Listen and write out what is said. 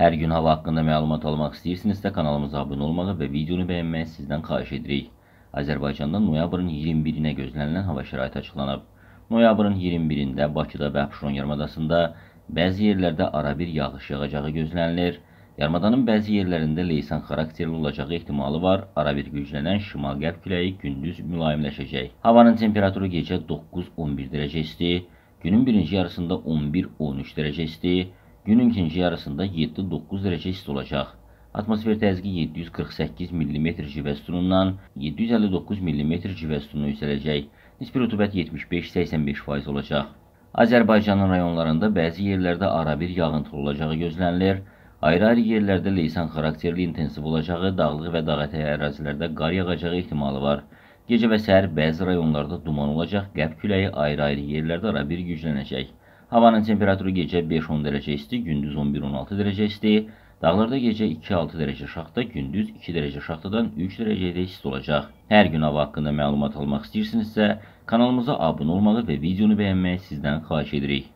Hər gün hava haqqında məlumat almaq istəyirsinizsə kanalımıza abunə olmağı və videonu bəyənməyi sizdən xahiş edirik. Azərbaycanda noyabrın 21-nə gözlənilən hava şəraiti açıqlanıb. Noyabrın 21-də Bakıda və Abşeron yarımadasında bəzi yerlərdə arabir yağış yağacağı gözlənilir. Yarımadanın bəzi yerlərində leysan xarakterli olacağı ehtimalı var. Arabir güclənən şimal-qərb küləyi gündüz mülayimləşəcək. Havanın temperaturu gecə 9-11 dərəcə isti, günün birinci yarısında 11-13 dərəcə isti, Günün ikinci yarısında 7-9 dərəcə isti olacaq. Atmosfer təzqi 748 mm civə sütunundan 759 mm civə sütununa yüksələcək. Nisbi rütubət 75-85% olacaq. Azərbaycanın rayonlarında bəzi yerlərdə arabir yağıntılı olacağı gözlənilir. Ayrı-ayrı yerlərdə leysan xarakterli intensiv olacağı, dağlıq və dağ ətəyi ərazilərdə qar yağacağı ehtimalı var. Gecə və səhər bəzi rayonlarda duman olacaq, qəb küləyi ayrı-ayrı yerlərdə arabir güclənəcək. Havanın temperaturu gecə 5-10 dərəcə isti, gündüz 11-16 dərəcə isti. Dağlarda gecə 2-6 dərəcə şaxta, gündüz 2 dərəcə şaxtadan 3 dərəcədə isti olacaq. Hər gün hava haqqında məlumat almaq istəyirsinizsə, kanalımıza abunə olmağı və videonu bəyənməyi sizdən xahiş edirik.